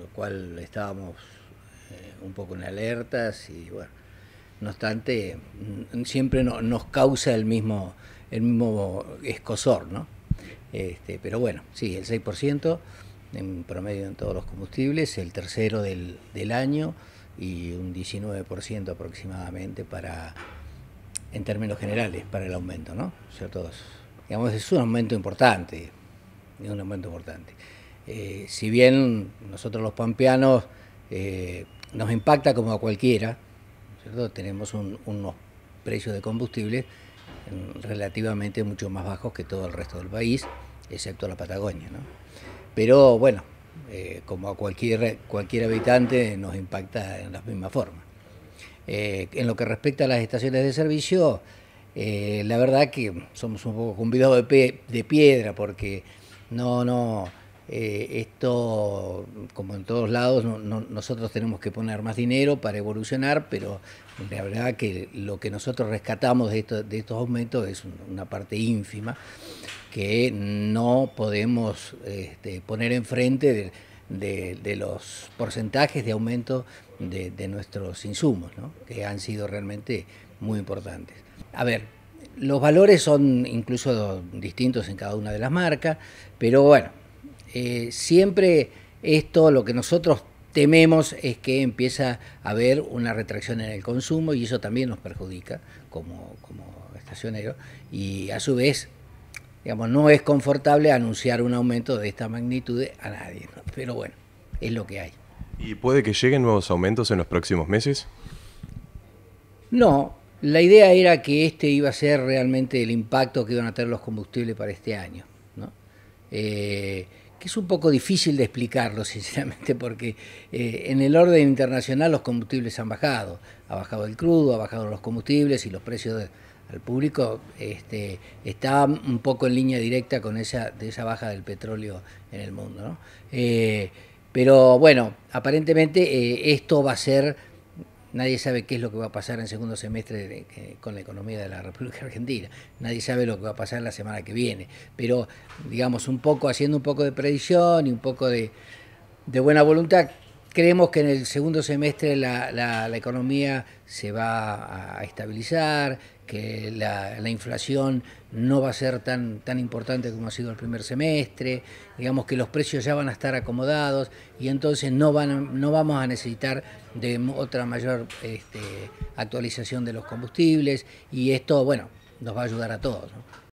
lo cual estábamos eh, un poco en alertas y bueno, no obstante, mm, siempre nos causa el mismo, el mismo escosor, ¿no? Este, pero bueno, sí, el 6% en promedio en todos los combustibles, el tercero del, del año y un 19% aproximadamente para, en términos generales, para el aumento, ¿no? O sea, todos, digamos, es un aumento importante, es un aumento importante. Eh, si bien nosotros los pampeanos eh, nos impacta como a cualquiera, tenemos unos precios de combustible mm, relativamente mucho más bajos que todo el resto del país, excepto la Patagonia. ¿no? Pero bueno, eh, como a cualquier, cualquier habitante nos impacta en la misma forma. en lo que respecta a las estaciones de servicio, la verdad que somos un poco convidados de, de piedra porque no, no, eh, esto, como en todos lados, nosotros tenemos que poner más dinero para evolucionar, pero la verdad que lo que nosotros rescatamos de, estos aumentos es una parte ínfima que no podemos este, poner enfrente de, de, los porcentajes de aumento de, nuestros insumos, que han sido realmente muy importantes. A ver, los valores son incluso distintos en cada una de las marcas, pero bueno, eh, siempre esto, lo que nosotros tememos es que empieza a haber una retracción en el consumo y eso también nos perjudica como, como estacioneros y a su vez digamos, no es confortable anunciar un aumento de esta magnitud a nadie, pero bueno, es lo que hay. ¿Y puede que lleguen nuevos aumentos en los próximos meses? No, la idea era que este iba a ser realmente el impacto que iban a tener los combustibles para este año. ¿no? Eh, que es un poco difícil de explicarlo, sinceramente, porque eh, en el orden internacional los combustibles han bajado. Ha bajado el crudo, ha bajado los combustibles y los precios al público este, está un poco en línea directa con esa, de esa baja del petróleo en el mundo. Eh, pero bueno, aparentemente eh, esto va a ser Nadie sabe qué es lo que va a pasar en segundo semestre con la economía de la República Argentina. Nadie sabe lo que va a pasar la semana que viene. Pero, digamos, un poco, haciendo un poco de predicción y un poco de buena voluntad, Creemos que en el segundo semestre la, economía se va a estabilizar, que la, inflación no va a ser tan, tan importante como ha sido el primer semestre, digamos que los precios ya van a estar acomodados y entonces no, van, no vamos a necesitar de otra mayor este, actualización de los combustibles y esto, bueno, nos va a ayudar a todos.